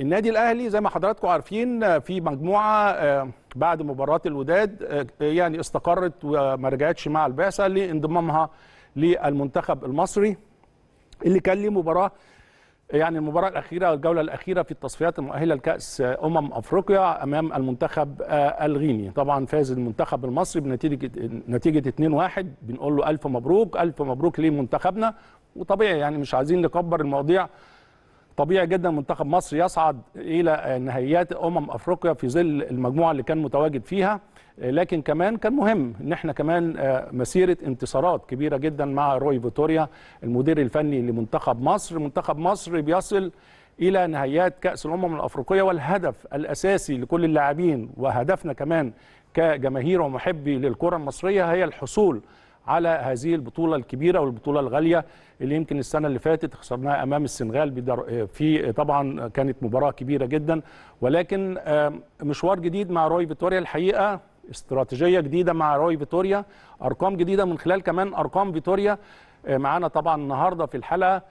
النادي الاهلي زي ما حضراتكم عارفين آه، في مجموعه آه، بعد مباراه الوداد آه، يعني استقرت وما رجعتش مع البعثه لانضمامها للمنتخب المصري اللي كان ليه مباراه يعني المباراه الاخيره الجوله الاخيره في التصفيات المؤهله لكاس امم افريقيا امام المنتخب الغيني طبعا فاز المنتخب المصري بنتيجه نتيجه 2-1 بنقول له الف مبروك الف مبروك لمنتخبنا وطبيعي يعني مش عايزين نكبر المواضيع طبيعي جدا منتخب مصر يصعد الى نهائيات امم افريقيا في ظل المجموعه اللي كان متواجد فيها لكن كمان كان مهم ان احنا كمان آه، مسيره انتصارات كبيره جدا مع روي فيتوريا المدير الفني لمنتخب مصر منتخب مصر بيصل الى نهائيات كاس الامم الافريقيه والهدف الاساسي لكل اللاعبين وهدفنا كمان كجماهير ومحبي للكره المصريه هي الحصول على هذه البطوله الكبيره والبطوله الغاليه اللي يمكن السنه اللي فاتت خسرناها امام السنغال في طبعا كانت مباراه كبيره جدا ولكن آه، مشوار جديد مع روي فيتوريا الحقيقه استراتيجيه جديده مع روي فيتوريا ارقام جديده من خلال كمان ارقام فيتوريا آه، معانا طبعا النهارده في الحلقه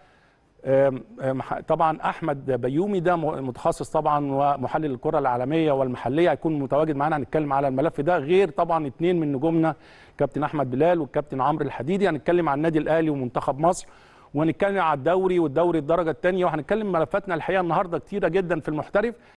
طبعا احمد بيومي ده متخصص طبعا ومحلل الكره العالميه والمحليه هيكون متواجد معانا هنتكلم على الملف ده غير طبعا اثنين من نجومنا كابتن احمد بلال والكابتن عمرو الحديدي هنتكلم عن النادي الاهلي ومنتخب مصر وهنتكلم على الدوري والدوري الدرجه الثانيه وهنتكلم ملفاتنا الحقيقه النهارده كتيره جدا في المحترف